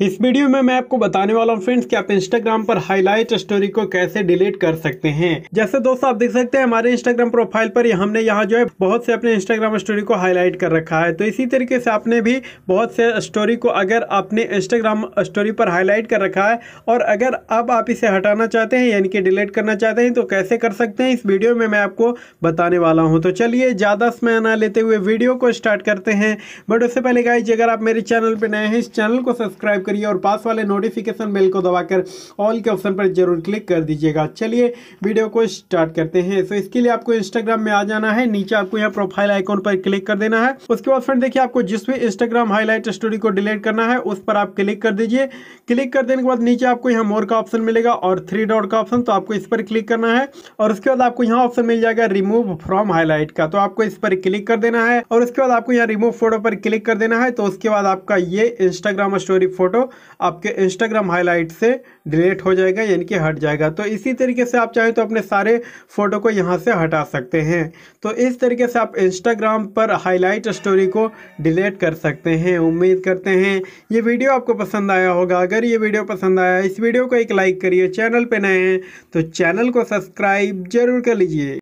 इस वीडियो में मैं आपको बताने वाला हूँ फ्रेंड्स कि आप इंस्टाग्राम पर हाईलाइट स्टोरी को कैसे डिलीट कर सकते हैं जैसे दोस्तों आप देख सकते हैं हमारे इंस्टाग्राम प्रोफाइल पर हमने यहाँ जो है बहुत से अपने इंस्टाग्राम स्टोरी को हाईलाइट कर रखा है तो इसी तरीके से आपने भी बहुत से स्टोरी को अगर आपने इंस्टाग्राम स्टोरी पर हाईलाइट कर रखा है और अगर अब आप इसे हटाना चाहते हैं यानी कि डिलीट करना चाहते हैं तो कैसे कर सकते हैं इस वीडियो में मैं आपको बताने वाला हूँ तो चलिए ज़्यादा समय ना लेते हुए वीडियो को स्टार्ट करते हैं बट उससे पहले गाइज अगर आप मेरे चैनल पर नए हैं इस चैनल को सब्सक्राइब सब्सक्राइब करिए और पास वाले नोटिफिकेशन बेल को दबाकर ऑल के ऑप्शन पर जरूर क्लिक कर दीजिएगा चलिए वीडियो को स्टार्ट करते हैं तो इसके लिए आपको इंस्टाग्राम में आ जाना है नीचे आपको यहाँ प्रोफाइल आइकॉन पर क्लिक कर देना है उसके बाद फ्रेंड देखिए आपको जिस भी इंस्टाग्राम हाईलाइट स्टोरी को डिलीट करना है उस पर आप क्लिक कर दीजिए क्लिक कर देने के बाद नीचे आपको यहाँ मोर का ऑप्शन मिलेगा और थ्री डॉट का ऑप्शन तो आपको इस पर क्लिक करना है और उसके बाद आपको यहाँ ऑप्शन मिल जाएगा रिमूव फ्रॉम हाईलाइट का तो आपको इस पर क्लिक कर देना है और उसके बाद आपको यहाँ रिमूव फोटो पर क्लिक कर देना है तो उसके बाद आपका ये इंस्टाग्राम स्टोरी फोटो फोटो आपके इंस्टाग्राम हाईलाइट से डिलीट हो जाएगा यानी कि हट जाएगा तो इसी तरीके से आप चाहें तो अपने सारे फोटो को यहाँ से हटा सकते हैं तो इस तरीके से आप इंस्टाग्राम पर हाईलाइट स्टोरी को डिलीट कर सकते हैं उम्मीद करते हैं ये वीडियो आपको पसंद आया होगा अगर ये वीडियो पसंद आया इस वीडियो को एक लाइक करिए चैनल पर नए हैं तो चैनल को सब्सक्राइब जरूर कर लीजिए